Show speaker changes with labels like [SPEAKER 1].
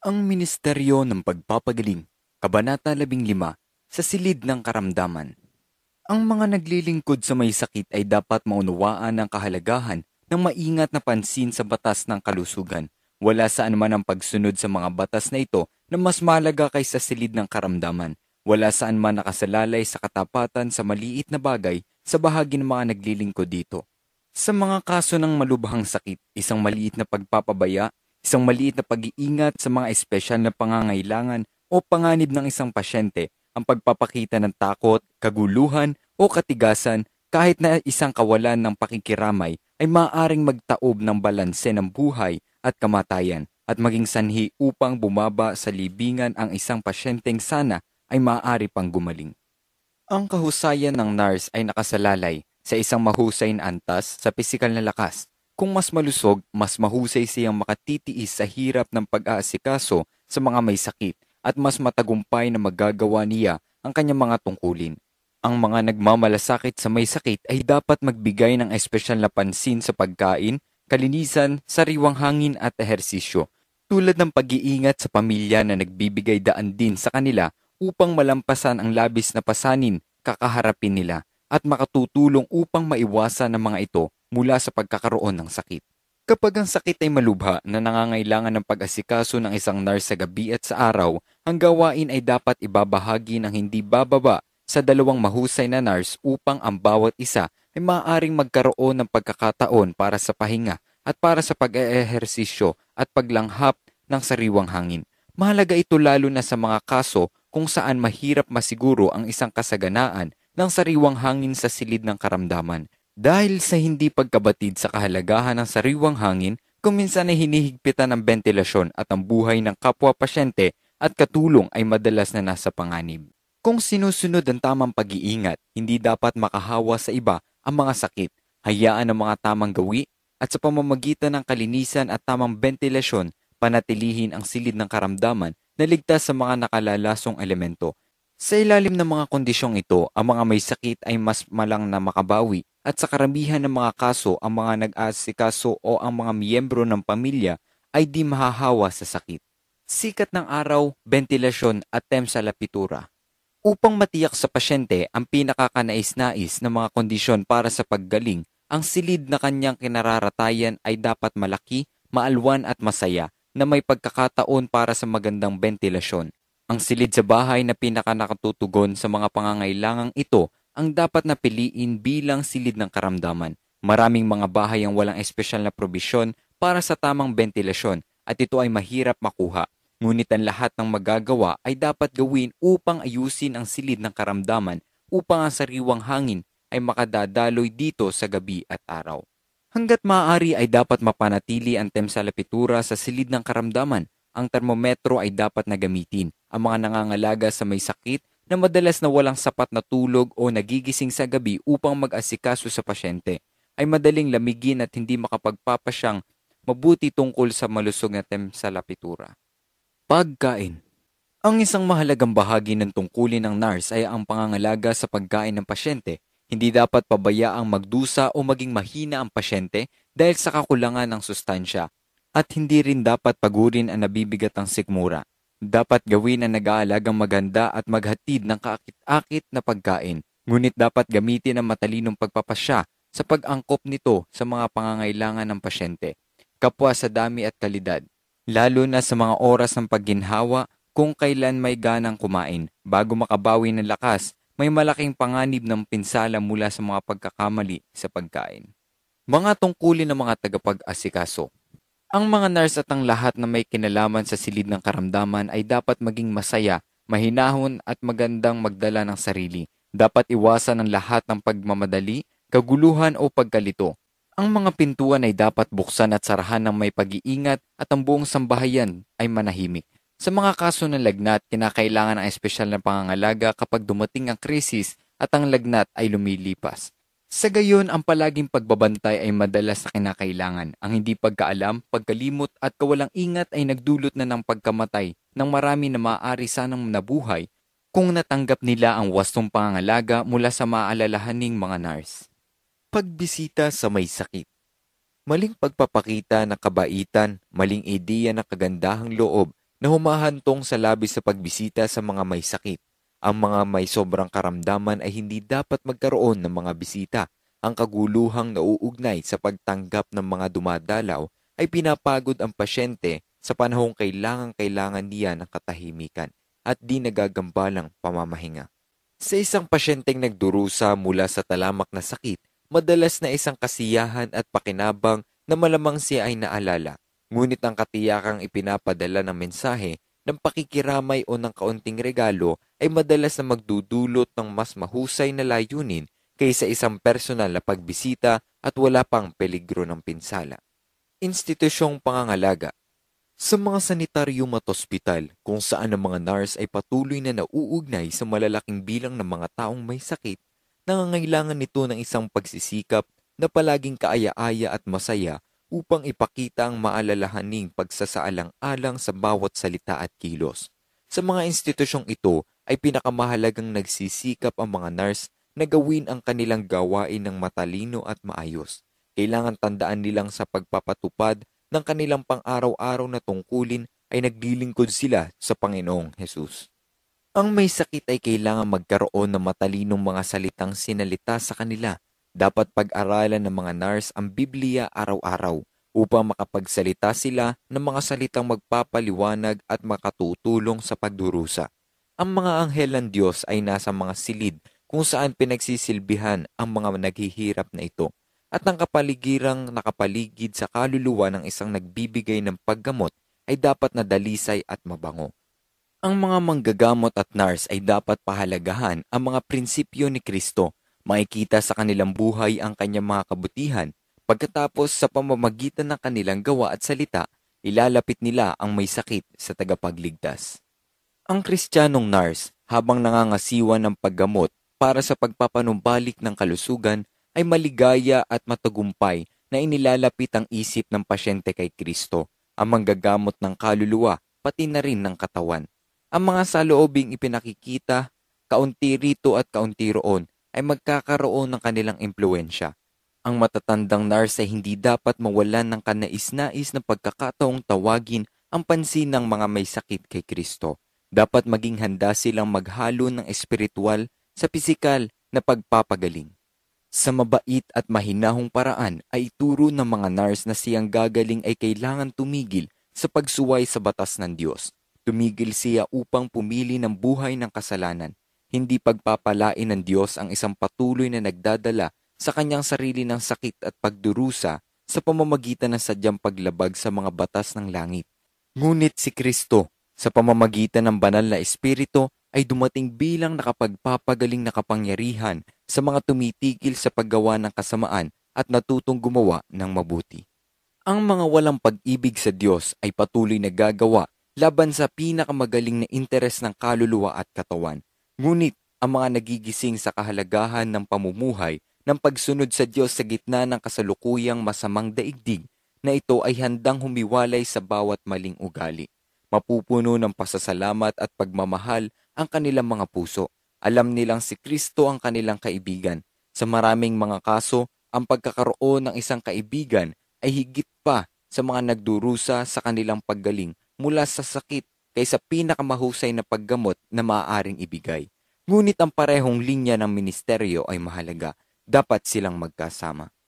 [SPEAKER 1] Ang Ministeryo ng Pagpapagaling, Kabanata 15, sa silid ng karamdaman. Ang mga naglilingkod sa may sakit ay dapat maunawaan ang kahalagahan ng maingat na pansin sa batas ng kalusugan. Wala saan man ang pagsunod sa mga batas na ito na mas malaga kaysa silid ng karamdaman. Wala saan man nakasalalay sa katapatan sa maliit na bagay sa bahagi ng mga naglilingkod dito. Sa mga kaso ng malubhang sakit, isang maliit na pagpapabaya Isang maliit na pag-iingat sa mga espesyal na pangangailangan o panganib ng isang pasyente ang pagpapakita ng takot, kaguluhan o katigasan kahit na isang kawalan ng pakikiramay ay maaaring magtaob ng balanse ng buhay at kamatayan at maging sanhi upang bumaba sa libingan ang isang pasyenteng sana ay maaari pang gumaling. Ang kahusayan ng NARS ay nakasalalay sa isang mahusay na antas sa pisikal na lakas kung mas malusog, mas mahusay siyang makatitiis sa hirap ng pag-aasikaso sa mga may sakit at mas matagumpay na magagawa niya ang kanyang mga tungkulin. Ang mga nagmamalasakit sa may sakit ay dapat magbigay ng espesyal na pansin sa pagkain, kalinisan, sariwang hangin at ehersisyo, tulad ng pag-iingat sa pamilya na nagbibigay daan din sa kanila upang malampasan ang labis na pasanin kakaharapin nila at makatutulong upang maiwasan ng mga ito mula sa pagkakaroon ng sakit. Kapag ang sakit ay malubha na nangangailangan ng pag-asikaso ng isang nurse sa gabi at sa araw, ang gawain ay dapat ibabahagi ng hindi bababa sa dalawang mahusay na nurse upang ang bawat isa ay maaaring magkaroon ng pagkakataon para sa pahinga at para sa pag-eehersisyo at paglanghap ng sariwang hangin. Mahalaga ito lalo na sa mga kaso kung saan mahirap masiguro ang isang kasaganaan ng sariwang hangin sa silid ng karamdaman dahil sa hindi pagkabatid sa kahalagahan ng sariwang hangin, kuminsan ay hinihigpitan ang ventilasyon at ang buhay ng kapwa pasyente at katulong ay madalas na nasa panganib. Kung sinusunod ang tamang pag-iingat, hindi dapat makahawa sa iba ang mga sakit, hayaan ang mga tamang gawi, at sa pamamagitan ng kalinisan at tamang ventilasyon, panatilihin ang silid ng karamdaman na ligtas sa mga nakalalasong elemento. Sa ilalim ng mga kondisyong ito, ang mga may sakit ay mas malang na makabawi at sa karamihan ng mga kaso ang mga nag-aasikaso o ang mga miyembro ng pamilya ay di mahahawa sa sakit. Sikat ng araw, ventilasyon at sa lapitura. Upang matiyak sa pasyente ang pinakakanais-nais ng mga kondisyon para sa paggaling, ang silid na kanyang kinararatayan ay dapat malaki, maalwan at masaya na may pagkakataon para sa magandang ventilasyon. Ang silid sa bahay na pinakanakatutugon sa mga pangangailangang ito ang dapat na piliin bilang silid ng karamdaman. Maraming mga bahay ang walang espesyal na probisyon para sa tamang ventilasyon at ito ay mahirap makuha. Ngunit ang lahat ng magagawa ay dapat gawin upang ayusin ang silid ng karamdaman upang ang sariwang hangin ay makadadaloy dito sa gabi at araw. Hanggat maaari ay dapat mapanatili ang temsalapitura sa silid ng karamdaman. Ang termometro ay dapat na gamitin. Ang mga nangangalaga sa may sakit na madalas na walang sapat na tulog o nagigising sa gabi upang mag-asikaso sa pasyente ay madaling lamigin at hindi makapagpapasyang mabuti tungkol sa malusog na tem sa lapitura. Pagkain Ang isang mahalagang bahagi ng tungkulin ng NARS ay ang pangangalaga sa pagkain ng pasyente. Hindi dapat pabayaang magdusa o maging mahina ang pasyente dahil sa kakulangan ng sustansya at hindi rin dapat pagurin ang nabibigat ang sikmura. Dapat gawin ang nag-aalagang maganda at maghatid ng kaakit-akit na pagkain, ngunit dapat gamitin ang matalinong pagpapasya sa pag-angkop nito sa mga pangangailangan ng pasyente, kapwa sa dami at kalidad, lalo na sa mga oras ng pagginhawa kung kailan may ganang kumain bago makabawi ng lakas may malaking panganib ng pinsala mula sa mga pagkakamali sa pagkain. Mga tungkulin ng mga tagapag-asikaso ang mga nurse at ang lahat na may kinalaman sa silid ng karamdaman ay dapat maging masaya, mahinahon at magandang magdala ng sarili. Dapat iwasan ang lahat ng pagmamadali, kaguluhan o pagkalito. Ang mga pintuan ay dapat buksan at sarahan ng may pag-iingat at ang buong sambahayan ay manahimik. Sa mga kaso ng lagnat, kinakailangan ang espesyal na pangangalaga kapag dumating ang krisis at ang lagnat ay lumilipas. Sa gayon, ang palaging pagbabantay ay madalas na kinakailangan. Ang hindi pagkaalam, pagkalimot at kawalang ingat ay nagdulot na ng pagkamatay ng marami na maaari sanang nabuhay kung natanggap nila ang wastong pangangalaga mula sa maalalahaning mga NARS. Pagbisita sa may sakit Maling pagpapakita ng kabaitan, maling ideya ng kagandahang loob na humahantong sa labis sa pagbisita sa mga may sakit. Ang mga may sobrang karamdaman ay hindi dapat magkaroon ng mga bisita. Ang kaguluhang nauugnay sa pagtanggap ng mga dumadalaw ay pinapagod ang pasyente sa panahong kailangan-kailangan niya ng katahimikan at di nagagambalang pamamahinga. Sa isang pasyenteng nagdurusa mula sa talamak na sakit, madalas na isang kasiyahan at pakinabang na malamang siya ay naalala. Ngunit ang katiyakang ipinapadala ng mensahe ng pakikiramay o ng kaunting regalo ay madalas na magdudulot ng mas mahusay na layunin kaysa isang personal na pagbisita at wala pang peligro ng pinsala. Institusyong pangangalaga Sa mga sanitarium at ospital kung saan ang mga nurse ay patuloy na nauugnay sa malalaking bilang ng mga taong may sakit, nangangailangan nito ng isang pagsisikap na palaging kaaya-aya at masaya upang ipakita ang maalalahaning pagsasaalang-alang sa bawat salita at kilos. Sa mga institusyong ito ay pinakamahalagang nagsisikap ang mga nurse na gawin ang kanilang gawain ng matalino at maayos. Kailangan tandaan nilang sa pagpapatupad ng kanilang pang-araw-araw na tungkulin ay naglilingkod sila sa Panginoong Hesus. Ang may sakit ay kailangan magkaroon ng matalinong mga salitang sinalita sa kanila dapat pag-aralan ng mga nurse ang Biblia araw-araw upang makapagsalita sila ng mga salitang magpapaliwanag at makatutulong sa pagdurusa. Ang mga anghel ng Diyos ay nasa mga silid kung saan pinagsisilbihan ang mga naghihirap na ito at ang kapaligirang nakapaligid sa kaluluwa ng isang nagbibigay ng paggamot ay dapat na dalisay at mabango. Ang mga manggagamot at nurse ay dapat pahalagahan ang mga prinsipyo ni Kristo Makikita sa kanilang buhay ang kanyang mga kabutihan pagkatapos sa pamamagitan ng kanilang gawa at salita, ilalapit nila ang may sakit sa tagapagligtas. Ang Kristiyanong nars habang nangangasiwa ng paggamot para sa pagpapanumbalik ng kalusugan ay maligaya at matagumpay na inilalapit ang isip ng pasyente kay Kristo, ang manggagamot ng kaluluwa pati na rin ng katawan. Ang mga saloobing ipinakikita, kaunti rito at kaunti roon ay magkakaroon ng kanilang impluensya. Ang matatandang nurse ay hindi dapat mawalan ng kanais-nais na pagkakataong tawagin ang pansin ng mga may sakit kay Kristo. Dapat maging handa silang maghalo ng espiritual sa pisikal na pagpapagaling. Sa mabait at mahinahong paraan ay ituro ng mga nurse na siyang gagaling ay kailangan tumigil sa pagsuway sa batas ng Diyos. Tumigil siya upang pumili ng buhay ng kasalanan hindi pagpapalain ng Diyos ang isang patuloy na nagdadala sa kanyang sarili ng sakit at pagdurusa sa pamamagitan ng sadyang paglabag sa mga batas ng langit. Ngunit si Kristo, sa pamamagitan ng banal na espiritu, ay dumating bilang nakapagpapagaling na kapangyarihan sa mga tumitigil sa paggawa ng kasamaan at natutong gumawa ng mabuti. Ang mga walang pag-ibig sa Diyos ay patuloy na gagawa laban sa pinakamagaling na interes ng kaluluwa at katawan Ngunit ang mga nagigising sa kahalagahan ng pamumuhay ng pagsunod sa Diyos sa gitna ng kasalukuyang masamang daigdig na ito ay handang humiwalay sa bawat maling ugali. Mapupuno ng pasasalamat at pagmamahal ang kanilang mga puso. Alam nilang si Kristo ang kanilang kaibigan. Sa maraming mga kaso, ang pagkakaroon ng isang kaibigan ay higit pa sa mga nagdurusa sa kanilang paggaling mula sa sakit kaysa pinakamahusay na paggamot na maaaring ibigay. Ngunit ang parehong linya ng ministeryo ay mahalaga. Dapat silang magkasama.